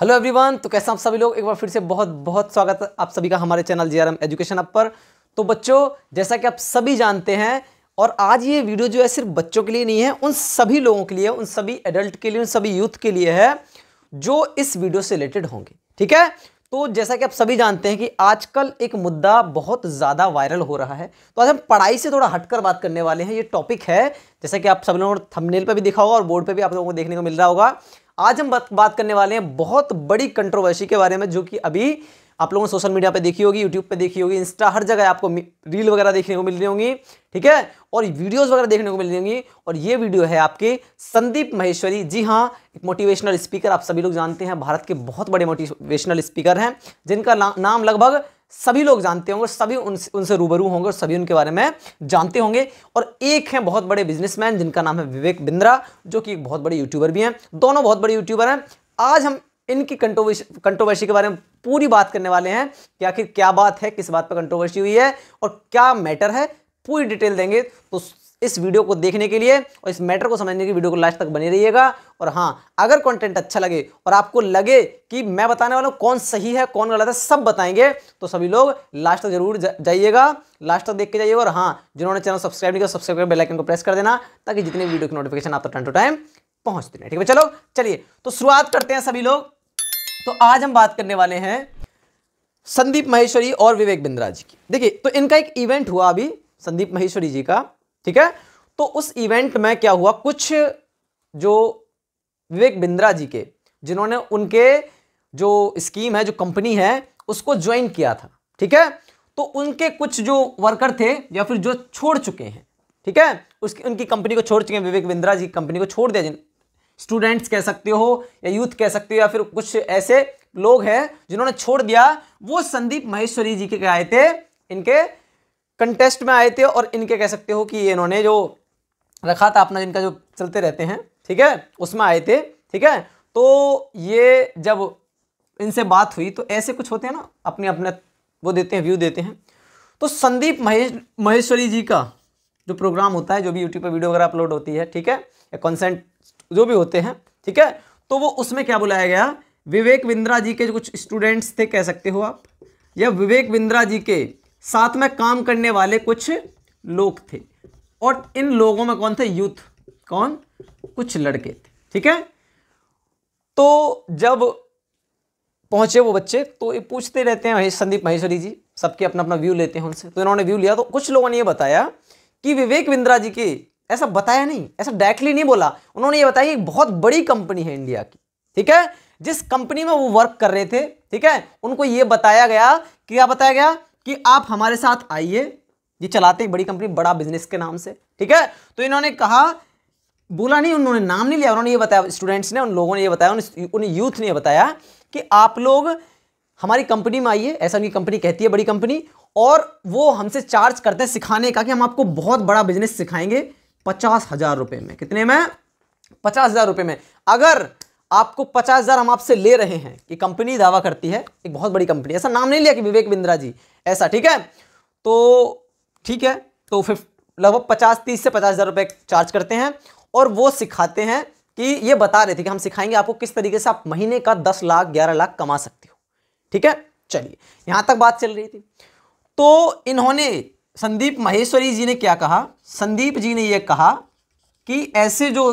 hello everyone तो कैसे आप सभी लोग एक बार फिर से बहुत बहुत स्वागत है आप सभी का हमारे चैनल जे एजुकेशन अप पर तो बच्चों जैसा कि आप सभी जानते हैं और आज ये वीडियो जो है सिर्फ बच्चों के लिए नहीं है उन सभी लोगों के लिए उन सभी एडल्ट के लिए उन सभी यूथ के लिए है जो इस वीडियो से रिलेटेड होंगे ठीक है तो जैसा कि आप सभी जानते हैं कि आजकल एक मुद्दा बहुत ज़्यादा वायरल हो रहा है तो आज हम पढ़ाई से थोड़ा हटकर बात करने वाले हैं ये टॉपिक है जैसा कि आप सब लोगों ने थंबनेल पर भी दिखा होगा और बोर्ड पर भी आप लोगों को देखने को मिल रहा होगा आज हम बात बात करने वाले हैं बहुत बड़ी कंट्रोवर्सी के बारे में जो कि अभी आप लोगों ने सोशल मीडिया पे देखी होगी यूट्यूब पे देखी होगी इंस्टा हर जगह आपको रील वगैरह देखने को मिल रही होंगी ठीक है और वीडियोस वगैरह देखने को मिल रही होंगी और ये वीडियो है आपके संदीप महेश्वरी जी हाँ एक मोटिवेशनल स्पीकर आप सभी लोग जानते हैं भारत के बहुत बड़े मोटिवेशनल स्पीकर हैं जिनका नाम लगभग सभी लोग जानते होंगे सभी उनसे उनसे रूबरू होंगे और सभी उनके बारे में जानते होंगे और एक हैं बहुत बड़े बिजनेसमैन जिनका नाम है विवेक बिंद्रा जो कि बहुत बड़े यूट्यूबर भी हैं दोनों बहुत बड़े यूट्यूबर हैं आज हम इनकी कंट्रोवर्सी कंट्रोवर्सी के बारे में पूरी बात करने वाले हैं कि आखिर क्या बात है किस बात पर कंट्रोवर्सी हुई है और क्या मैटर है पूरी डिटेल देंगे तो इस वीडियो को देखने के लिए और इस मैटर को समझने की वीडियो को लास्ट तक बने रहिएगा और हाँ अगर कंटेंट अच्छा लगे और आपको लगे कि मैं बताने वाला हूँ कौन सही है कौन गलत है सब बताएंगे तो सभी लोग लास्ट तक जरूर जाइएगा लास्ट तक देख के जाइएगा और हाँ जिन्होंने चैनल सब्सक्राइब नहीं किया सब्सक्राइब कर बेलाइकन को प्रेस कर देना ताकि जितने वीडियो की नोटिफिकेशन आप टाइम टू टाइम पहुँचते रहे ठीक है चलो चलिए तो शुरुआत करते हैं सभी लोग तो आज हम बात करने वाले हैं संदीप महेश्वरी और विवेक बिंद्रा जी की देखिए तो इनका एक इवेंट हुआ अभी संदीप महेश्वरी जी का ठीक है तो उस इवेंट में क्या हुआ कुछ जो विवेक बिंद्रा जी के जिन्होंने उनके जो स्कीम है जो कंपनी है उसको ज्वाइन किया था ठीक है तो उनके कुछ जो वर्कर थे या फिर जो छोड़ चुके हैं ठीक है उसकी उनकी कंपनी को छोड़ चुके हैं विवेक बिंद्रा जी कंपनी को छोड़ दिया जिन स्टूडेंट्स कह सकते हो या यूथ कह सकते हो या फिर कुछ ऐसे लोग हैं जिन्होंने छोड़ दिया वो संदीप महेश्वरी जी के आए थे इनके कंटेस्ट में आए थे और इनके कह सकते हो कि इन्होंने जो रखा था अपना जिनका जो चलते रहते हैं ठीक है उसमें आए थे ठीक है तो ये जब इनसे बात हुई तो ऐसे कुछ होते हैं ना अपने अपने वो देते हैं व्यू देते हैं तो संदीप महेश महेश्वरी जी का जो प्रोग्राम होता है जो भी यूट्यूब पर वीडियो वगैरह अपलोड होती है ठीक है या कॉन्सेंट जो भी होते हैं ठीक है तो वो उसमें क्या बुलाया गया विवेक बिंद्रा जी के जो कुछ स्टूडेंट्स थे कह सकते हो आप या विवेक बिंद्रा जी के साथ में काम करने वाले कुछ लोग थे और इन लोगों में कौन थे यूथ कौन कुछ लड़के थे ठीक है तो जब पहुंचे वो बच्चे तो ये पूछते रहते हैं संदीप महेश्वरी जी सबके अपना अपना व्यू लेते हैं उनसे तो इन्होंने व्यू लिया तो कुछ लोगों ने ये बताया कि विवेक बिंद्रा जी की ऐसा बताया नहीं ऐसा डायरेक्टली नहीं बोला उन्होंने ये बताया कि बहुत बड़ी कंपनी है इंडिया की ठीक है जिस कंपनी में वो वर्क कर रहे थे ठीक है उनको ये बताया गया कि क्या बताया गया कि आप हमारे साथ आइए ये चलाते हैं बड़ी कंपनी बड़ा बिजनेस के नाम से ठीक है तो इन्होंने कहा बोला नहीं उन्होंने नाम नहीं लिया उन्होंने ये बताया स्टूडेंट्स ने उन लोगों ने ये बताया उन, उन यूथ ने यह बताया कि आप लोग हमारी कंपनी में आइए ऐसा उनकी कंपनी कहती है बड़ी कंपनी और वो हमसे चार्ज करते हैं सिखाने का कि हम आपको बहुत बड़ा बिजनेस सिखाएंगे पचास हज़ार रुपये में कितने में पचास हज़ार रुपये में अगर आपको पचास हज़ार हम आपसे ले रहे हैं कि कंपनी दावा करती है एक बहुत बड़ी कंपनी ऐसा नाम नहीं लिया कि विवेक बिंद्रा जी ऐसा ठीक है तो ठीक है तो फिफ लगभग पचास तीस से पचास हज़ार रुपये चार्ज करते हैं और वो सिखाते हैं कि ये बता रहे थे कि हम सिखाएंगे आपको किस तरीके से आप महीने का दस लाख ग्यारह लाख कमा सकते हो ठीक है चलिए यहाँ तक बात चल रही थी तो इन्होंने संदीप महेश्वरी जी ने क्या कहा संदीप जी ने ये कहा कि ऐसे जो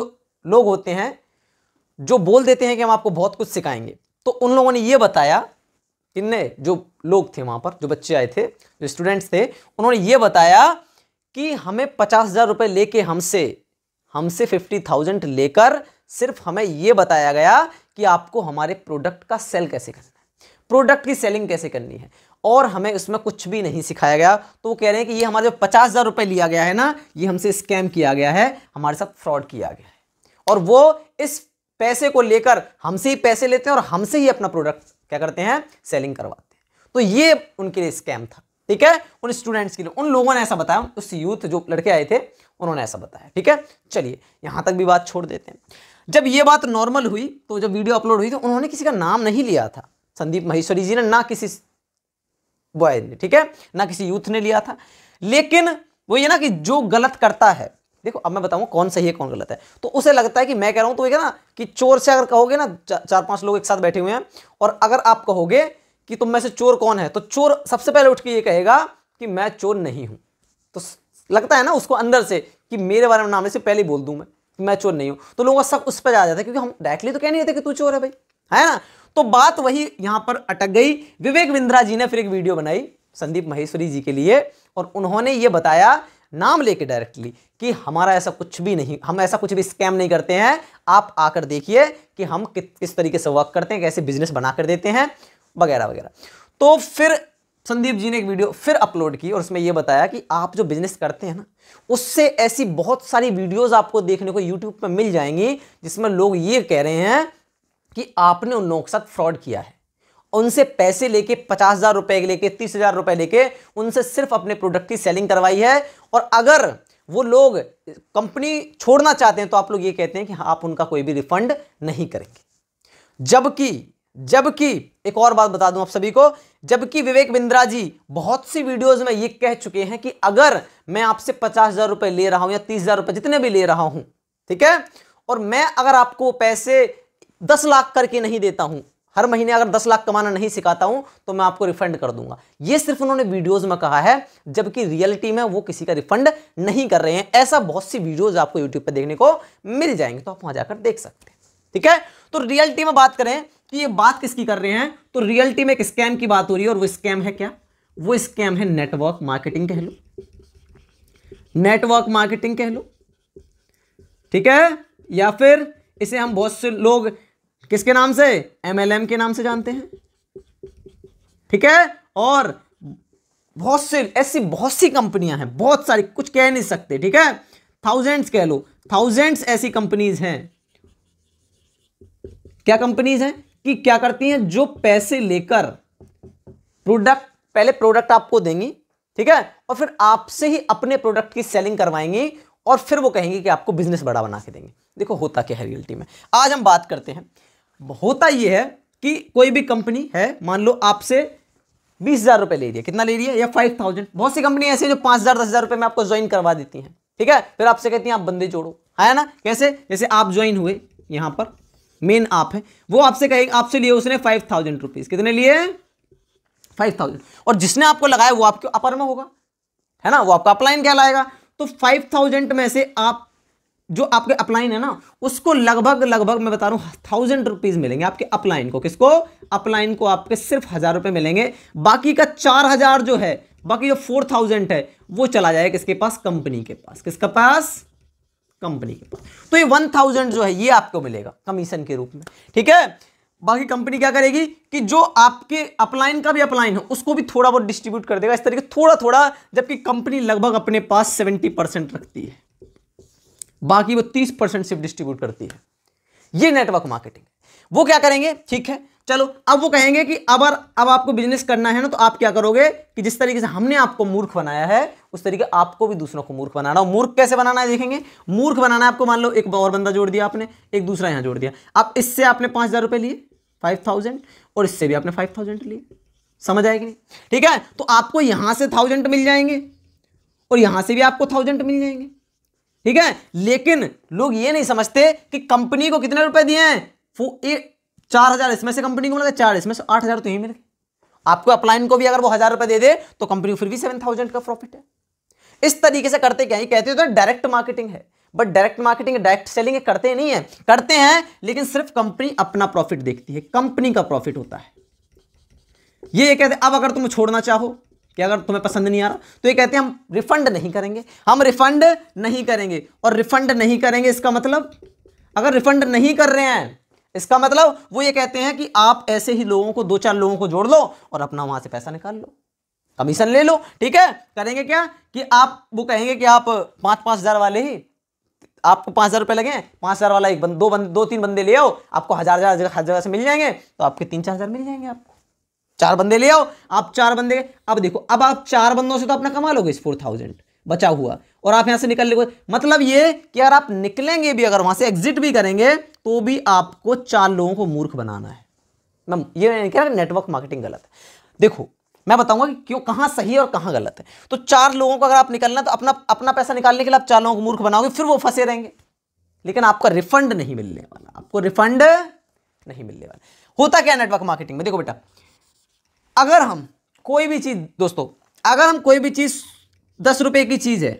लोग होते हैं जो बोल देते हैं कि हम आपको बहुत कुछ सिखाएंगे तो उन लोगों ने ये बताया किन्ने जो लोग थे वहाँ पर जो बच्चे आए थे जो स्टूडेंट्स थे उन्होंने ये बताया कि हमें पचास हज़ार रुपये लेके हमसे हमसे फिफ्टी थाउजेंड लेकर सिर्फ हमें ये बताया गया कि आपको हमारे प्रोडक्ट का सेल कैसे करना है प्रोडक्ट की सेलिंग कैसे करनी है और हमें उसमें कुछ भी नहीं सिखाया गया तो वो कह रहे हैं कि ये हमारे जो पचास हज़ार रुपये लिया गया है ना ये हमसे स्कैम किया गया है हमारे साथ फ्रॉड किया गया है और वो इस पैसे को लेकर हमसे ही पैसे लेते हैं और हमसे ही अपना प्रोडक्ट क्या करते हैं सेलिंग करवाते हैं तो ये उनके लिए स्कैम था ठीक है उन स्टूडेंट्स के लिए उन लोगों ने ऐसा बताया उस यूथ जो लड़के आए थे उन्होंने ऐसा बताया ठीक है चलिए यहाँ तक भी बात छोड़ देते हैं जब ये बात नॉर्मल हुई तो जब वीडियो अपलोड हुई तो उन्होंने किसी का नाम नहीं लिया था संदीप महेश्वरी जी ने ना किसी बॉय ने ठीक है ना किसी यूथ ने लिया था लेकिन वो ये ना कि जो गलत करता है देखो अब मैं बताऊँ कौन सही है कौन गलत है तो उसे लगता है कि मैं कह रहा हूं तो ये ना कि चोर से अगर कहोगे ना चार पांच लोग एक साथ बैठे हुए हैं और अगर आप कहोगे कि तुम में से चोर कौन है तो चोर सबसे पहले उठ के ये कहेगा कि मैं चोर नहीं हूं तो लगता है ना उसको अंदर से कि मेरे बारे में नाम से पहले बोल दूं मैं मैं चोर नहीं हूं तो लोगों का सब उस पर आ जाता है क्योंकि हम डायरेक्टली तो कह नहीं देते कि तू चोर है भाई है ना तो बात वही यहां पर अटक गई विवेक बिंद्रा जी ने फिर एक वीडियो बनाई संदीप महेश्वरी जी के लिए और उन्होंने ये बताया नाम लेके डायरेक्टली कि हमारा ऐसा कुछ भी नहीं हम ऐसा कुछ भी स्कैम नहीं करते हैं आप आकर देखिए कि हम कि, किस तरीके से वर्क करते हैं कैसे बिजनेस बना कर देते हैं वगैरह वगैरह तो फिर संदीप जी ने एक वीडियो फिर अपलोड की और उसमें यह बताया कि आप जो बिजनेस करते हैं ना उससे ऐसी बहुत सारी वीडियोस आपको देखने को यूट्यूब पर मिल जाएंगी जिसमें लोग ये कह रहे हैं कि आपने उन लोगों के साथ फ्रॉड किया है उनसे पैसे लेके पचास हजार रुपए लेके तीस हजार रुपए लेके उनसे सिर्फ अपने प्रोडक्ट की सेलिंग करवाई है और अगर वो लोग कंपनी छोड़ना चाहते हैं तो आप लोग ये कहते हैं कि हाँ आप उनका कोई भी रिफंड नहीं करेंगे जबकि जबकि एक और बात बता दूं आप सभी को जबकि विवेक बिंद्रा जी बहुत सी वीडियोस में ये कह चुके हैं कि अगर मैं आपसे पचास हजार रुपए ले रहा हूं या तीस हजार रुपए जितने भी ले रहा हूं ठीक है और मैं अगर आपको पैसे दस लाख करके नहीं देता हूं हर महीने अगर दस लाख कमाना नहीं सिखाता हूं तो मैं आपको रिफंड कर दूंगा ये सिर्फ उन्होंने वीडियोस में कहा है जबकि रियलिटी में वो किसी का रिफंड नहीं कर रहे हैं ऐसा बहुत सी वीडियोज आपको यूट्यूब पर देखने को मिल जाएंगे तो आप वहां जाकर देख सकते हैं ठीक है तो रियलिटी में बात करें कि ये बात किसकी कर रहे हैं तो रियलिटी में एक स्कैम की बात हो रही है और वो स्कैम है क्या वो स्कैम है नेटवर्क मार्केटिंग कह लो नेटवर्क मार्केटिंग कह लो ठीक है या फिर इसे हम बहुत से लोग किसके नाम से एमएलएम के नाम से जानते हैं ठीक है और बहुत से ऐसी बहुत सी कंपनियां हैं बहुत सारी कुछ कह नहीं सकते ठीक है थाउजेंड्स कह लो थाउजेंड्स ऐसी कंपनीज हैं क्या कंपनीज हैं कि क्या करती हैं जो पैसे लेकर प्रोडक्ट पहले प्रोडक्ट आपको देंगी ठीक है और फिर आपसे ही अपने प्रोडक्ट की सेलिंग करवाएंगी और फिर वो कहेंगे कि आपको बिजनेस बड़ा बना के देंगे देखो होता क्या है रियलिटी में आज हम बात करते हैं होता यह है कि कोई भी कंपनी है मान लो आपसे बीस हज़ार रुपए ले रही है कितना ले रही है या फाइव थाउजेंड बहुत सी कंपनी ऐसी जो पांच हज़ार दस हज़ार रुपए में आपको ज्वाइन करवा देती हैं ठीक है फिर आपसे कहती हैं आप बंदे जोड़ो है ना कैसे जैसे आप ज्वाइन हुए यहां पर मेन आप है वो आपसे कहेंगे आपसे लिए उसने फाइव थाउजेंड रुपीज़ कितने लिए फाइव थाउजेंड और जिसने आपको लगाया वो आपके अपर में होगा है ना वो आपका अपलाइन क्या लाएगा तो फाइव थाउजेंड में से आप जो आपके अपलाइन है ना उसको लगभग लगभग मैं बता रहा हूं थाउजेंड रुपीज़ मिलेंगे आपके अपलाइन को किसको अपलाइन को आपके सिर्फ हज़ार रुपए मिलेंगे बाकी का चार हज़ार जो है बाकी जो फोर थाउजेंड है वो चला जाएगा किसके पास कंपनी के पास किसका पास कंपनी के पास तो ये वन थाउजेंड जो है ये आपको मिलेगा कमीशन के रूप में ठीक है बाकी कंपनी क्या करेगी कि जो आपके अपलाइन का भी अपलाइन हो उसको भी थोड़ा बहुत डिस्ट्रीब्यूट कर देगा इस तरीके थोड़ा थोड़ा जबकि कंपनी लगभग अपने पास सेवेंटी परसेंट रखती है बाकी वो तीस परसेंट सिर्फ डिस्ट्रीब्यूट करती है ये नेटवर्क मार्केटिंग वो क्या करेंगे ठीक है चलो अब वो कहेंगे कि अब अब आपको बिजनेस करना है ना तो आप क्या करोगे कि जिस तरीके से हमने आपको मूर्ख बनाया है उस तरीके आपको भी दूसरों को मूर्ख बनाना हो मूर्ख कैसे बनाना है देखेंगे मूर्ख बनाना है आपको मान लो एक और बंदा जोड़ दिया आपने एक दूसरा यहाँ जोड़ दिया अब इससे आपने पाँच हज़ार रुपये लिए फाइव थाउजेंड और इससे भी आपने फाइव थाउजेंड लिए समझ आएगी ठीक है तो आपको यहाँ से थाउजेंड मिल जाएंगे और यहाँ से भी आपको थाउजेंड मिल जाएंगे ठीक है लेकिन लोग ये नहीं समझते कि कंपनी को कितने रुपए दिए हैं वो एक चार हजार इसमें से कंपनी को मिला चार इसमें से आठ हजार तो यही मिल गए आपको अपलाइन को भी अगर वो हजार रुपए दे दे तो कंपनी को फिर भी सेवन थाउजेंड का प्रॉफिट है इस तरीके से करते क्या ही कहते हो तो डायरेक्ट मार्केटिंग है but direct marketing direct selling करते नहीं है करते हैं लेकिन सिर्फ कंपनी अपना प्रॉफिट देखती है कंपनी का प्रॉफिट होता है ये कहते अब अगर तुम छोड़ना चाहो कि अगर तुम्हें पसंद नहीं आ रहा तो ये कहते हैं हम रिफंड नहीं करेंगे हम रिफंड नहीं करेंगे और रिफंड नहीं करेंगे इसका मतलब अगर रिफंड नहीं कर रहे हैं इसका मतलब वो ये कहते हैं कि आप ऐसे ही लोगों को दो चार लोगों को जोड़ लो और अपना वहां से पैसा निकाल लो कमीशन ले लो ठीक है करेंगे क्या कि आप वो कहेंगे कि आप पांच पांच हज़ार वाले ही आपको पांच हज़ार रुपए लगे पांच हज़ार वाला एक बंद दो बंद दो तीन बंदे ले आओ आपको हज़ार हज़ार हर जगह से मिल जाएंगे तो आपके तीन चार हज़ार मिल जाएंगे आपको चार बंदे ले आओ आप चार बंदे अब देखो अब आप चार बंदों से तो अपना कमा लोगे इस फोर थाउजेंड बचा हुआ और आप यहां से निकल लोगे मतलब ये कि यार आप निकलेंगे भी अगर वहां से एग्जिट भी करेंगे तो भी आपको चार लोगों को मूर्ख बनाना है मैम ये नहीं कह रहा नेटवर्क मार्केटिंग गलत है देखो मैं बताऊंगा कि क्यों कहां सही है और कहां गलत है तो चार लोगों को अगर आप निकलना तो अपना अपना पैसा निकालने के लिए आप चार लोगों को मूर्ख बनाओगे फिर वो फंसे रहेंगे लेकिन आपका रिफंड नहीं मिलने वाला आपको रिफंड नहीं मिलने वाला होता क्या नेटवर्क मार्केटिंग में देखो बेटा अगर हम कोई भी चीज़ दोस्तों अगर हम कोई भी चीज़ दस रुपए की चीज़ है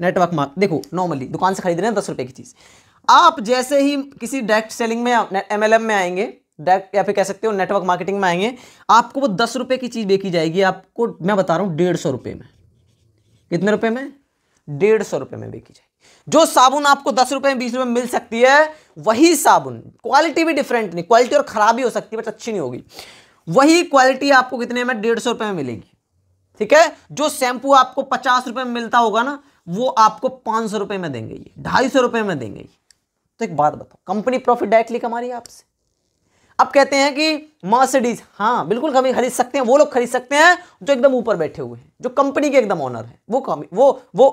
नेटवर्क मार्क देखो नॉर्मली दुकान से खरीद रहे हैं दस रुपए की चीज़ आप जैसे ही किसी डायरेक्ट सेलिंग में एम में आएंगे डायरेक्ट या फिर कह सकते हो नेटवर्क मार्केटिंग में आएंगे आपको वो दस रुपए की चीज़ बेची जाएगी आपको मैं बता रहा हूं डेढ़ सौ रुपए में कितने रुपए में डेढ़ सौ रुपए में बेची जाएगी जो साबुन आपको दस रुपए में बीस रुपए में मिल सकती है वही साबुन क्वालिटी भी डिफरेंट नहीं क्वालिटी और ख़राब ही हो सकती है बट अच्छी नहीं होगी वही क्वालिटी आपको कितने में डेढ़ सौ रुपए में मिलेगी ठीक है जो शैंपू आपको पचास रुपए में मिलता होगा ना वो आपको पाँच सौ रुपए में देंगे ये ढाई सौ रुपये में देंगे ये तो एक बात बताओ कंपनी प्रॉफिट डायरेक्टली कमा रही है आपसे अब कहते हैं कि मर्सिडीज हाँ बिल्कुल कभी खरीद सकते हैं वो लोग खरीद सकते हैं जो एकदम ऊपर बैठे हुए हैं जो कंपनी के एकदम ऑनर है वो कमी वो वो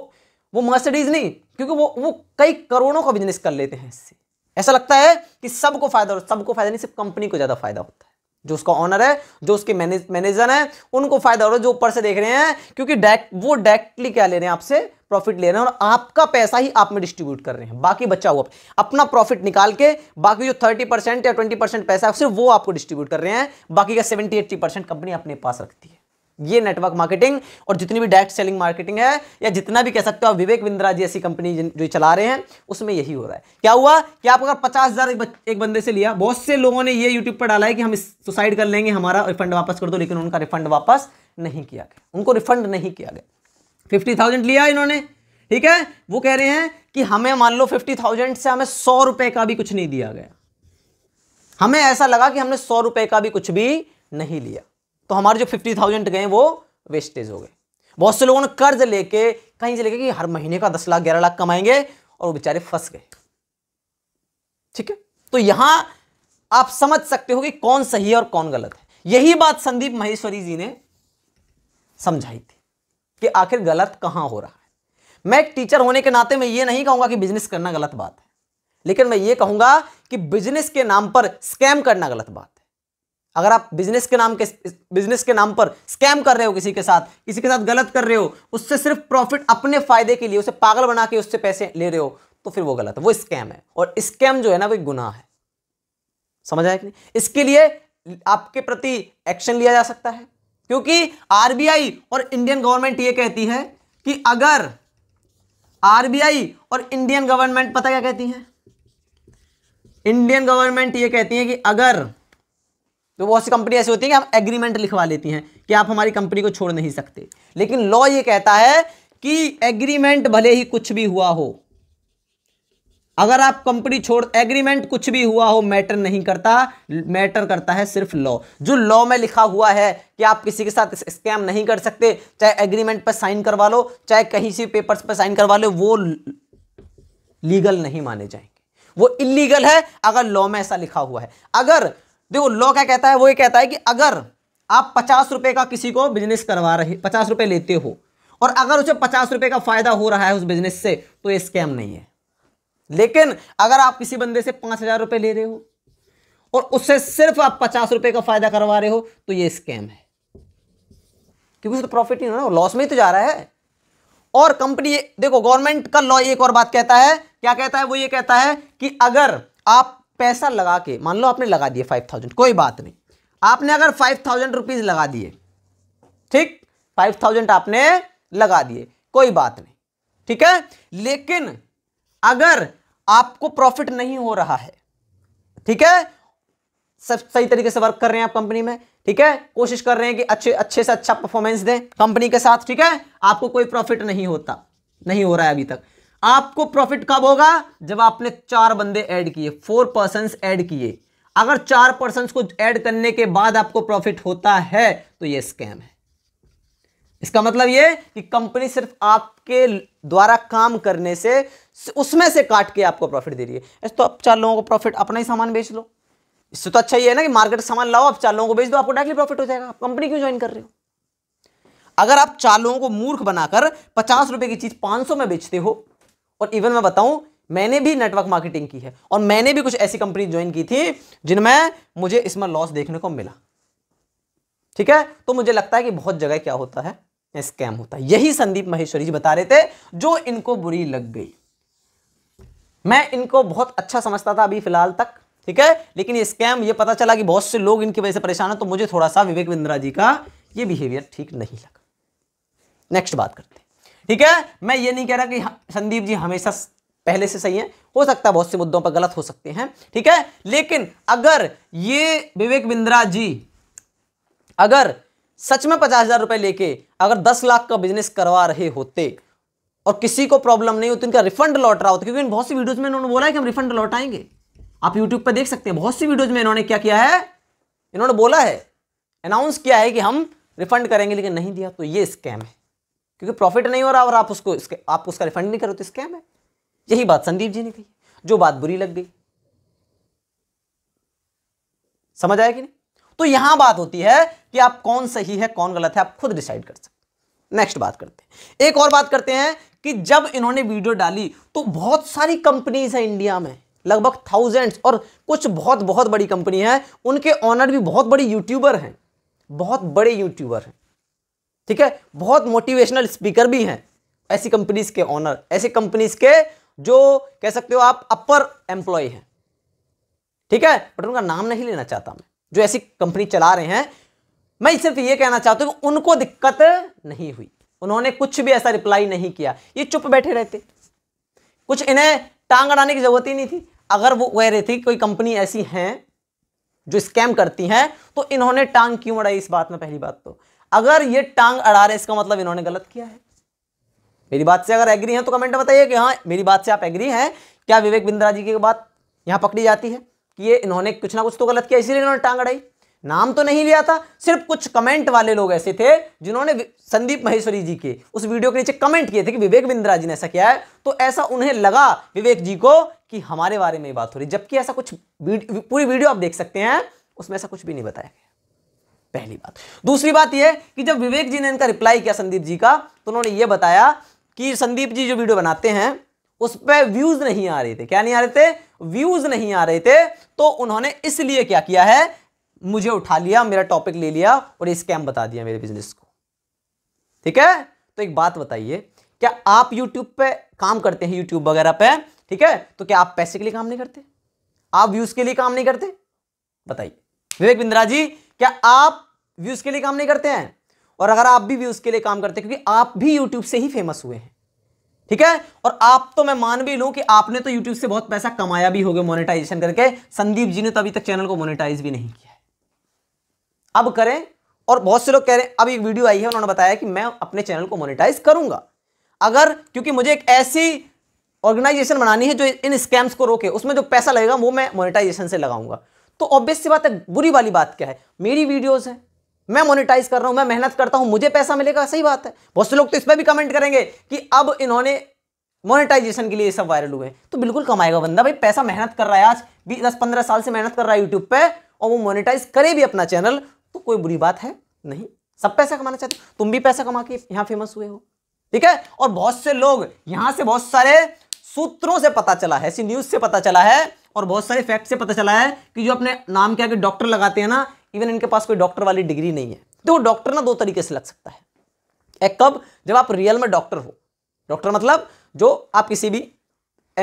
वो मर्सिडीज नहीं क्योंकि वो वो कई करोड़ों का बिजनेस कर लेते हैं इससे ऐसा लगता है कि सबको फायदा हो सबको फायदा नहीं सिर्फ कंपनी को ज़्यादा फायदा होता है जो उसका ऑनर है जो उसके मैनेजर हैं उनको फायदा हो रहा है जो ऊपर से देख रहे हैं क्योंकि डायरेक्ट वो डायरेक्टली क्या ले रहे हैं आपसे प्रॉफिट ले रहे हैं और आपका पैसा ही आप में डिस्ट्रीब्यूट कर रहे हैं बाकी बचा हुआ अपना प्रॉफिट निकाल के बाकी जो थर्टी परसेंट या ट्वेंटी परसेंट पैसा है सिर्फ वो आपको डिस्ट्रीब्यूट कर रहे हैं बाकी का सेवेंटी एट्टी परसेंट कंपनी अपने पास रखती है ये नेटवर्क मार्केटिंग और जितनी भी डायरेक्ट सेलिंग मार्केटिंग है या जितना भी कह सकते हो आप विवेक बिंद्रा जी ऐसी कंपनी जो चला रहे हैं उसमें यही हो रहा है क्या हुआ कि आप अगर पचास हज़ार एक बंदे से लिया बहुत से लोगों ने ये यूट्यूब पर डाला है कि हम सुसाइड कर लेंगे हमारा रिफंड वापस कर दो लेकिन उनका रिफंड वापस नहीं किया गया उनको रिफंड नहीं किया गया फिफ्टी थाउजेंड लिया इन्होंने ठीक है वो कह रहे हैं कि हमें मान लो फिफ्टी थाउजेंड से हमें सौ रुपए का भी कुछ नहीं दिया गया हमें ऐसा लगा कि हमने सौ रुपए का भी कुछ भी नहीं लिया तो हमारे जो फिफ्टी थाउजेंड गए वो वेस्टेज हो गए बहुत से लोगों ने कर्ज लेके कहीं से लेके कि हर महीने का दस लाख ग्यारह लाख कमाएंगे और वो बेचारे फंस गए ठीक है तो यहां आप समझ सकते हो कि कौन सही है और कौन गलत है यही बात संदीप महेश्वरी जी ने समझाई थी कि आखिर गलत कहां हो रहा है मैं एक टीचर होने के नाते मैं ये नहीं कहूंगा कि बिजनेस करना गलत बात है लेकिन मैं ये कहूंगा कि बिजनेस के नाम पर स्कैम करना गलत बात अगर आप बिजनेस के नाम के बिजनेस के नाम पर स्कैम कर रहे हो किसी के साथ किसी के साथ गलत कर रहे हो उससे सिर्फ प्रॉफिट अपने फायदे के लिए उसे पागल बना के उससे पैसे ले रहे हो तो फिर वो गलत है वो स्कैम है और स्कैम जो है ना वो गुनाह है समझ आया कि नहीं इसके लिए आपके प्रति एक्शन लिया जा सकता है क्योंकि आरबीआई और इंडियन गवर्नमेंट ये कहती है कि अगर आरबीआई और इंडियन गवर्नमेंट पता क्या कहती है इंडियन गवर्नमेंट ये कहती है कि अगर तो बहुत सी कंपनी ऐसी होती है कि हम एग्रीमेंट लिखवा लेती हैं कि आप हमारी कंपनी को छोड़ नहीं सकते लेकिन लॉ ये कहता है कि एग्रीमेंट भले ही कुछ भी हुआ हो अगर आप कंपनी छोड़ एग्रीमेंट कुछ भी हुआ हो मैटर नहीं करता मैटर करता है सिर्फ लॉ जो लॉ में लिखा हुआ है कि आप किसी के साथ स्कैम नहीं कर सकते चाहे एग्रीमेंट पर साइन करवा लो चाहे कहीं से पेपर्स पर साइन करवा लो वो लीगल नहीं माने जाएंगे वो इलीगल है अगर लॉ में ऐसा लिखा हुआ है अगर देखो लॉ क्या कहता है वो ये कहता है कि अगर आप पचास रुपए का किसी को बिजनेस करवा रहे पचास रुपए लेते हो और अगर उसे पचास रुपए का फायदा हो रहा है उस बिजनेस से तो ये स्कैम नहीं है लेकिन अगर आप किसी बंदे से पांच हज़ार रुपए ले रहे हो और उससे सिर्फ आप पचास रुपए का फायदा करवा रहे हो तो ये स्कैम है क्योंकि तो प्रॉफिट नहीं होना लॉस में ही तो जा रहा है और कंपनी देखो गवर्नमेंट का लॉ एक और बात कहता है क्या कहता है वो ये कहता है कि अगर आप पैसा लगा के मान लो आपने लगा दिए फाइव थाउजेंड कोई बात नहीं आपने अगर फाइव थाउजेंड रुपीज़ लगा दिए ठीक फाइव थाउजेंड आपने लगा दिए कोई बात नहीं ठीक है लेकिन अगर आपको प्रॉफिट नहीं हो रहा है ठीक है सब सही तरीके से वर्क कर रहे हैं आप कंपनी में ठीक है कोशिश कर रहे हैं कि अच्छे अच्छे से अच्छा परफॉर्मेंस दें कंपनी के साथ ठीक है आपको कोई प्रॉफिट नहीं होता नहीं हो रहा है अभी तक आपको प्रॉफिट कब होगा जब आपने चार बंदे ऐड किए फोर पर्सन ऐड किए अगर चार पर्सन को ऐड करने के बाद आपको प्रॉफिट होता है तो ये स्कैम है इसका मतलब ये कि कंपनी सिर्फ आपके द्वारा काम करने से उसमें से काट के आपको प्रॉफिट दे रही है ऐसे तो आप चार लोगों को प्रॉफिट अपना ही सामान बेच लो इससे तो अच्छा ये है ना कि मार्केट सामान लाओ आप चार लोगों को बेच दो आपको डायरेक्टली प्रॉफिट हो जाएगा आप कंपनी क्यों ज्वाइन कर रहे हो अगर आप चार लोगों को मूर्ख बनाकर पचास रुपए की चीज पांच सौ में बेचते हो और इवन मैं बताऊं मैंने भी नेटवर्क मार्केटिंग की है और मैंने भी कुछ ऐसी कंपनी ज्वाइन की थी जिनमें मुझे इसमें लॉस देखने को मिला ठीक है तो मुझे लगता है कि बहुत जगह क्या होता है स्कैम होता है यही संदीप महेश्वरी जी बता रहे थे जो इनको बुरी लग गई मैं इनको बहुत अच्छा समझता था अभी फिलहाल तक ठीक है लेकिन ये स्कैम ये पता चला कि बहुत से लोग इनकी वजह से परेशान है तो मुझे थोड़ा सा विवेक बिंद्रा जी का ये बिहेवियर ठीक नहीं लगा नेक्स्ट बात करते हैं ठीक है मैं ये नहीं कह रहा कि संदीप जी हमेशा पहले से सही है हो सकता है बहुत से मुद्दों पर गलत हो सकते हैं ठीक है लेकिन अगर ये विवेक बिंद्रा जी अगर सच में पचास हजार रुपए लेके अगर दस लाख का बिजनेस करवा रहे होते और किसी को प्रॉब्लम नहीं होती उनका रिफंड लौट रहा होता क्योंकि इन बहुत सी वीडियोज में इन्होंने बोला है कि हम रिफंड लौटाएंगे आप यूट्यूब पर देख सकते हैं बहुत सी वीडियोज में इन्होंने क्या किया है इन्होंने बोला है अनाउंस किया है कि हम रिफंड करेंगे लेकिन नहीं दिया तो ये स्कैम है क्योंकि प्रॉफिट नहीं हो रहा और आप उसको इसके आप उसका रिफंड नहीं करो तो स्कैम है यही बात संदीप जी ने कही जो बात बुरी लग गई समझ आया कि नहीं तो यहां बात होती है कि आप कौन सही है कौन गलत है आप खुद डिसाइड कर सकते नेक्स्ट बात करते हैं एक और बात करते हैं कि जब इन्होंने वीडियो डाली तो बहुत सारी कंपनीज हैं इंडिया में लगभग थाउजेंड्स और कुछ बहुत बहुत बड़ी कंपनी है उनके ऑनर भी बहुत बड़े यूट्यूबर हैं बहुत बड़े यूट्यूबर हैं ठीक है बहुत मोटिवेशनल स्पीकर भी हैं ऐसी कंपनीज के ऑनर ऐसे कंपनीज के जो कह सकते हो आप अपर एम्प्लॉय हैं ठीक है बट उनका नाम नहीं लेना चाहता मैं जो ऐसी कंपनी चला रहे हैं मैं सिर्फ ये कहना चाहता हूँ कि उनको दिक्कत नहीं हुई उन्होंने कुछ भी ऐसा रिप्लाई नहीं किया ये चुप बैठे रहते कुछ इन्हें टांग अड़ाने की जरूरत ही नहीं थी अगर वो कह रहे थे कोई कंपनी ऐसी हैं जो स्कैम करती हैं तो इन्होंने टांग क्यों अड़ाई इस बात में पहली बात तो अगर ये टांग अड़ा रहे इसका मतलब इन्होंने गलत किया है मेरी बात से अगर एग्री हैं तो कमेंट बताइए कि हाँ मेरी बात से आप एग्री हैं क्या विवेक बिंद्रा जी की बात यहां पकड़ी जाती है कि ये इन्होंने कुछ ना कुछ तो गलत किया इसीलिए इन्होंने टांग अड़ाई नाम तो नहीं लिया था सिर्फ कुछ कमेंट वाले लोग ऐसे थे जिन्होंने संदीप महेश्वरी जी के उस वीडियो के नीचे कमेंट किए थे कि विवेक बिंद्रा जी ने ऐसा किया है तो ऐसा उन्हें लगा विवेक जी को कि हमारे बारे में बात हो रही जबकि ऐसा कुछ पूरी वीडियो आप देख सकते हैं उसमें ऐसा कुछ भी नहीं बताया गया पहली बात दूसरी बात यह कि जब विवेक जी ने इनका रिप्लाई किया संदीप जी का तो उन्होंने यह बताया कि संदीप जी जो वीडियो बनाते हैं उस पर व्यूज नहीं आ रहे थे क्या नहीं आ रहे थे व्यूज नहीं आ रहे थे तो उन्होंने इसलिए क्या किया है मुझे उठा लिया मेरा टॉपिक ले लिया और स्कैम बता दिया मेरे बिजनेस को ठीक है तो एक बात बताइए क्या आप यूट्यूब पे काम करते हैं यूट्यूब वगैरह पे ठीक है तो क्या आप पैसे के लिए काम नहीं करते आप व्यूज के लिए काम नहीं करते बताइए विवेक बिंद्रा जी क्या आप व्यूज के लिए काम नहीं करते हैं और अगर आप भी व्यूज के लिए काम करते हैं क्योंकि आप भी यूट्यूब से ही फेमस हुए हैं ठीक है और आप तो मैं मान भी लूं कि आपने तो यूट्यूब से बहुत पैसा कमाया भी होगा मोनिटाइजेशन करके संदीप जी ने तो अभी तक चैनल को मोनिटाइज भी नहीं किया है अब करें और बहुत से लोग कह रहे हैं अब एक वीडियो आई है उन्होंने बताया कि मैं अपने चैनल को मोनिटाइज करूंगा अगर क्योंकि मुझे एक ऐसी ऑर्गेनाइजेशन बनानी है जो इन स्कैम्स को रोके उसमें जो पैसा लगेगा वो मैं मोनिटाइजेशन से लगाऊंगा तो ऑब्वियस सी बात है बुरी वाली बात क्या है मेरी वीडियोज़ हैं मैं मोनिटाइज कर रहा हूं मैं मेहनत करता हूं मुझे पैसा मिलेगा सही बात है बहुत से लोग तो इस पर भी कमेंट करेंगे कि अब इन्होंने मोनेटाइजेशन के लिए सब वायरल हुए तो बिल्कुल कमाएगा बंदा भाई पैसा मेहनत कर रहा है आज बीस दस पंद्रह साल से मेहनत कर रहा है यूट्यूब पर और वो मोनिटाइज करे भी अपना चैनल तो कोई बुरी बात है नहीं सब पैसा कमाना चाहते तुम भी पैसा कमा के यहां फेमस हुए हो ठीक है और बहुत से लोग यहां से बहुत सारे सूत्रों से पता चला है ऐसी न्यूज से पता चला है और बहुत सारे फैक्ट से पता चला है कि जो अपने नाम के आगे डॉक्टर लगाते हैं ना इवन इनके पास कोई डॉक्टर वाली डिग्री नहीं है तो तो डॉक्टर ना दो तरीके से लग सकता है एक कब जब आप रियल में डॉक्टर हो डॉक्टर मतलब जो आप किसी भी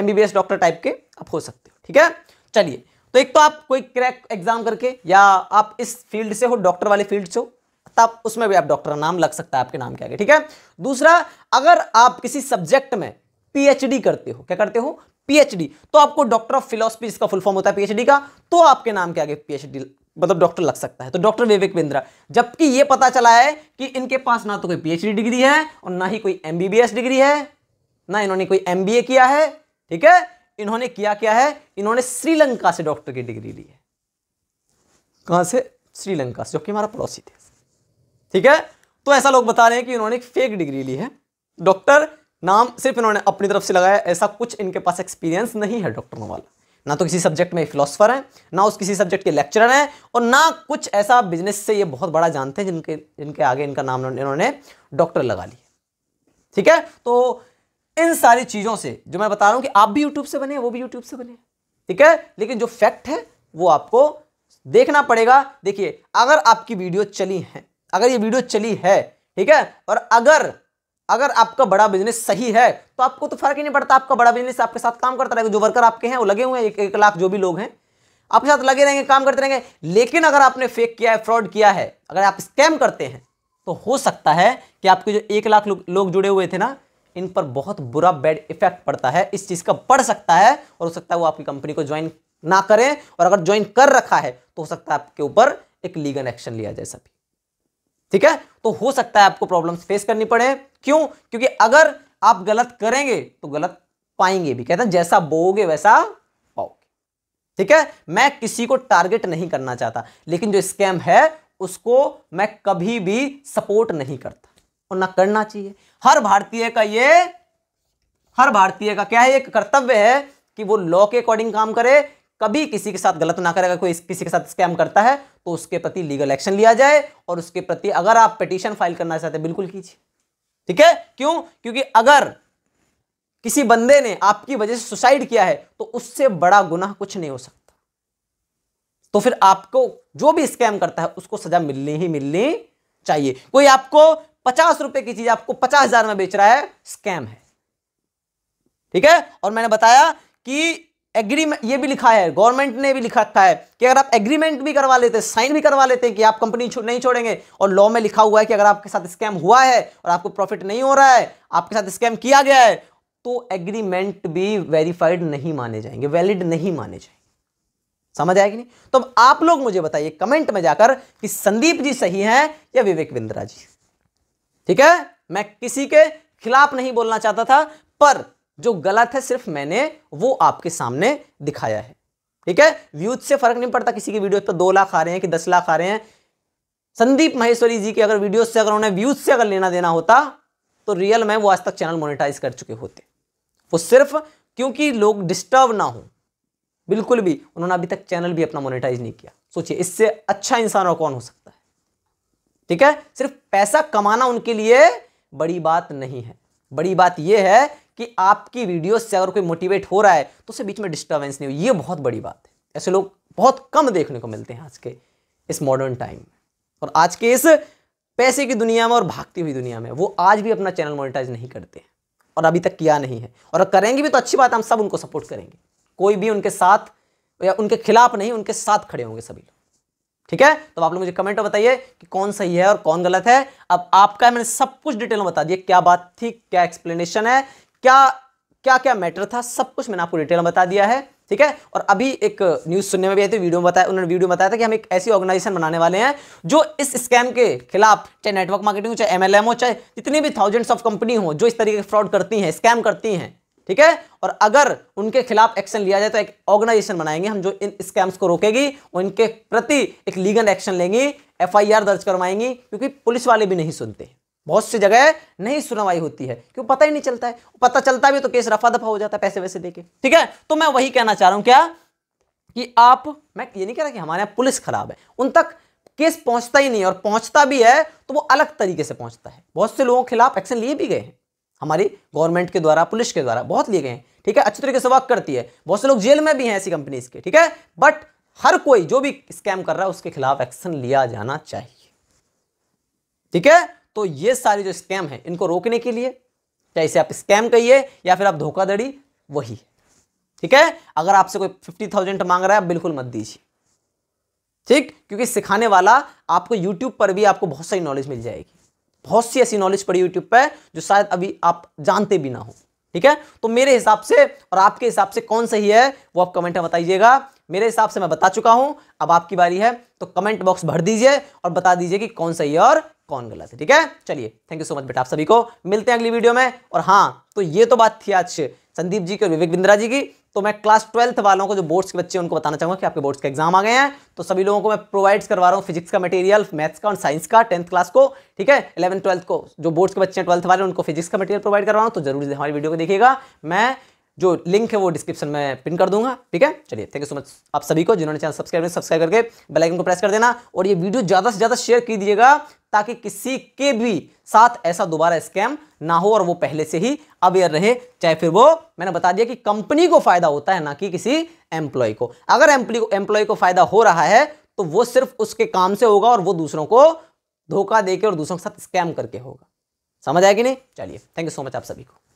एमबीबीएस डॉक्टर टाइप के आप हो सकते हो ठीक है चलिए तो एक तो आप कोई क्रैक एग्जाम करके या आप इस फील्ड से हो डॉक्टर वाले फील्ड से हो तब उसमें भी आप डॉक्टर का नाम लग सकता है आपके नाम के आगे ठीक है दूसरा अगर आप किसी सब्जेक्ट में पीएचडी करते हो क्या करते हो पीएचडी तो आपको डॉक्टर ऑफ फिलोसफी इसका फुल फॉर्म होता है पीएचडी का तो आपके नाम के आगे पीएचडी मतलब डॉक्टर लग सकता है तो डॉक्टर विवेक बिंद्रा जबकि यह पता चला है कि इनके पास ना तो कोई पीएचडी डिग्री है और ना ही कोई एमबीबीएस डिग्री है ना इन्होंने कोई एमबीए किया है ठीक है इन्होंने किया क्या है इन्होंने श्रीलंका से डॉक्टर की डिग्री ली है कहां से श्रीलंका से जो कि हमारा पड़ोसी थे ठीक है तो ऐसा लोग बता रहे हैं कि इन्होंने फेक डिग्री ली है डॉक्टर नाम सिर्फ इन्होंने अपनी तरफ से लगाया ऐसा कुछ इनके पास एक्सपीरियंस नहीं है डॉक्टर नोवाल ना तो किसी सब्जेक्ट में फिलोसफर हैं ना उस किसी सब्जेक्ट के लेक्चरर हैं और ना कुछ ऐसा बिजनेस से ये बहुत बड़ा जानते हैं जिनके जिनके आगे इनका नाम इन्होंने डॉक्टर लगा लिया ठीक है तो इन सारी चीज़ों से जो मैं बता रहा हूँ कि आप भी यूट्यूब से बने वो भी यूट्यूब से बने ठीक है लेकिन जो फैक्ट है वो आपको देखना पड़ेगा देखिए अगर आपकी वीडियो चली है अगर ये वीडियो चली है ठीक है और अगर अगर आपका बड़ा बिजनेस सही है तो आपको तो फर्क ही नहीं पड़ता आपका बड़ा बिजनेस आपके साथ काम करता रहेगा जो वर्कर आपके हैं वो लगे हुए हैं एक एक लाख जो भी लोग हैं आपके साथ लगे रहेंगे काम करते रहेंगे लेकिन अगर आपने फेक किया है फ्रॉड किया है अगर आप स्कैम करते हैं तो हो सकता है कि आपके जो एक लाख लोग जुड़े हुए थे ना इन पर बहुत बुरा बैड इफेक्ट पड़ता है इस चीज़ का पड़ सकता है और हो सकता है वो आपकी कंपनी को ज्वाइन ना करें और अगर ज्वाइन कर रखा है तो हो सकता है आपके ऊपर एक लीगल एक्शन लिया जाए सभी ठीक है तो हो सकता है आपको प्रॉब्लम्स फेस करनी पड़े क्यों क्योंकि अगर आप गलत करेंगे तो गलत पाएंगे भी कहते हैं जैसा बोगे वैसा पाओगे ठीक है मैं किसी को टारगेट नहीं करना चाहता लेकिन जो स्कैम है उसको मैं कभी भी सपोर्ट नहीं करता और ना करना चाहिए हर भारतीय का ये हर भारतीय का क्या है एक कर्तव्य है कि वो लॉ के अकॉर्डिंग काम करे कभी किसी के साथ गलत ना करेगा कोई किसी के साथ स्कैम करता है तो उसके प्रति लीगल एक्शन लिया जाए और उसके प्रति अगर आप पिटीशन फाइल करना चाहते हैं बिल्कुल कीजिए ठीक है क्यों क्योंकि अगर किसी बंदे ने आपकी वजह से सुसाइड किया है तो उससे बड़ा गुनाह कुछ नहीं हो सकता तो फिर आपको जो भी स्कैम करता है उसको सजा मिलनी ही मिलनी चाहिए कोई आपको पचास रुपए की चीज आपको पचास हजार में बेच रहा है स्कैम है ठीक है और मैंने बताया कि एग्रीमेंट ये भी लिखा है गवर्नमेंट ने भी लिखा था है कि अगर आप एग्रीमेंट भी करवा लेते हैं साइन भी करवा लेते हैं कि आप कंपनी छो, नहीं छोड़ेंगे और लॉ में लिखा हुआ है कि अगर आपके साथ स्कैम हुआ है और आपको प्रॉफिट नहीं हो रहा है आपके साथ स्कैम किया गया है तो एग्रीमेंट भी वेरीफाइड नहीं माने जाएंगे वैलिड नहीं माने जाएंगे समझ आएगी नहीं तो अब आप लोग मुझे बताइए कमेंट में जाकर कि संदीप जी सही हैं या विवेक बिंद्रा जी ठीक है मैं किसी के खिलाफ नहीं बोलना चाहता था पर जो गलत है सिर्फ मैंने वो आपके सामने दिखाया है ठीक है व्यूज से फर्क नहीं पड़ता किसी की वीडियो पर दो लाख आ रहे हैं कि दस लाख आ रहे हैं संदीप महेश्वरी जी के अगर वीडियो से अगर उन्हें व्यूज से अगर लेना देना होता तो रियल में वो आज तक चैनल मोनिटाइज कर चुके होते वो सिर्फ क्योंकि लोग डिस्टर्ब ना हो बिल्कुल भी उन्होंने अभी तक चैनल भी अपना मोनिटाइज नहीं किया सोचिए इससे अच्छा इंसान और कौन हो सकता है ठीक है सिर्फ पैसा कमाना उनके लिए बड़ी बात नहीं है बड़ी बात यह है कि आपकी वीडियो से अगर कोई मोटिवेट हो रहा है तो उसे बीच में डिस्टर्बेंस नहीं हो ये बहुत बड़ी बात है ऐसे लोग बहुत कम देखने को मिलते हैं आज के इस मॉडर्न टाइम में और आज के इस पैसे की दुनिया में और भागती हुई दुनिया में वो आज भी अपना चैनल मोनिटाइज नहीं करते हैं और अभी तक किया नहीं है और करेंगे भी तो अच्छी बात है हम सब उनको सपोर्ट करेंगे कोई भी उनके साथ या उनके खिलाफ नहीं उनके साथ खड़े होंगे सभी लोग ठीक है तो आप लोग मुझे कमेंट में बताइए कि कौन सही है और कौन गलत है अब आपका मैंने सब कुछ डिटेल में बता दिया क्या बात थी क्या एक्सप्लेनेशन है क्या क्या क्या मैटर था सब कुछ मैंने आपको डिटेल में बता दिया है ठीक है और अभी एक न्यूज़ सुनने में भी आई थी वीडियो में बताया उन्होंने वीडियो में बताया था कि हम एक ऐसी ऑर्गेनाइजेशन बनाने वाले हैं जो इस स्कैम के खिलाफ चाहे नेटवर्क मार्केटिंग हो चाहे एमएलएम हो चाहे जितनी भी थाउजेंड्स ऑफ कंपनी हो जो इस तरीके के फ्रॉड करती हैं स्कैम करती हैं ठीक है और अगर उनके खिलाफ एक्शन लिया जाए तो एक ऑर्गेनाइजेशन बनाएंगे हम जो इन स्कैम्स को रोकेगी उनके प्रति एक लीगल एक्शन लेंगी एफ दर्ज करवाएंगी क्योंकि पुलिस वाले भी नहीं सुनते बहुत सी जगह नहीं सुनवाई होती है क्यों पता ही नहीं चलता है पता चलता भी तो केस रफा दफा हो जाता है पैसे वैसे देके ठीक है तो मैं वही कहना चाह रहा हूं क्या कि आप मैं ये नहीं कह रहा कि हमारे यहाँ पुलिस खराब है उन तक केस पहुंचता ही नहीं और पहुंचता भी है तो वो अलग तरीके से पहुंचता है बहुत से लोगों के खिलाफ एक्शन लिए भी गए हैं हमारी गवर्नमेंट के द्वारा पुलिस के द्वारा बहुत लिए गए हैं ठीक है अच्छी तरीके से वर्क करती है बहुत से लोग जेल में भी हैं ऐसी कंपनीज के ठीक है बट हर कोई जो भी स्कैम कर रहा है उसके खिलाफ एक्शन लिया जाना चाहिए ठीक है तो ये सारी जो स्कैम है इनको रोकने के लिए चाहे इसे आप स्कैम कहिए या फिर आप धोखाधड़ी वही ठीक है अगर आपसे कोई फिफ्टी थाउजेंड मांग रहा है बिल्कुल मत दीजिए ठीक क्योंकि सिखाने वाला आपको यूट्यूब पर भी आपको बहुत सारी नॉलेज मिल जाएगी बहुत सी ऐसी नॉलेज पड़ी यूट्यूब पर जो शायद अभी आप जानते भी ना हो ठीक है तो मेरे हिसाब से और आपके हिसाब से कौन सही है वो आप कमेंट में बताइएगा मेरे हिसाब से मैं बता चुका हूं अब आपकी बारी है तो कमेंट बॉक्स भर दीजिए और बता दीजिए कि कौन सही है और कौन गलत है ठीक है चलिए थैंक यू सो मच बेटा आप सभी को मिलते हैं अगली वीडियो में और हाँ तो ये तो बात थी आज संदीप जी की और विवेक बिंद्रा जी की तो मैं क्लास ट्वेल्थ वालों को जो बोर्ड्स के बच्चे हैं उनको बताना चाहूंगा कि आपके बोर्ड्स के एग्जाम आ गए हैं तो सभी लोगों को मैं प्रोवाइड्स करवा रहा हूँ फिजिक्स का मटेरियल मैथ्स का और साइंस का टेंथ क्लास को ठीक है इलेवन ट्वेल्थ को जो बोर्ड्स के बच्चे हैं ट्वेल्थ वाले उनको फिजिक्स का मटेरियल प्रोवाइड करवा रहा हूँ तो जरूर हमारी वीडियो को देखिएगा मैं जो लिंक है वो डिस्क्रिप्शन में पिन कर दूंगा ठीक है चलिए थैंक यू सो मच आप सभी को जिन्होंने चैनल सब्सक्राइब सब्सक्राइब करके बेल आइकन को प्रेस कर देना और ये वीडियो ज़्यादा से ज़्यादा शेयर की दीजिएगा ताकि किसी के भी साथ ऐसा दोबारा स्कैम ना हो और वो पहले से ही अवेयर रहे चाहे फिर वो मैंने बता दिया कि कंपनी को फायदा होता है ना कि किसी एम्प्लॉय को अगर एम्प्लॉय को फायदा हो रहा है तो वो सिर्फ उसके काम से होगा और वो दूसरों को धोखा देकर और दूसरों के साथ स्कैम करके होगा समझ आएगी नहीं चलिए थैंक यू सो मच आप सभी को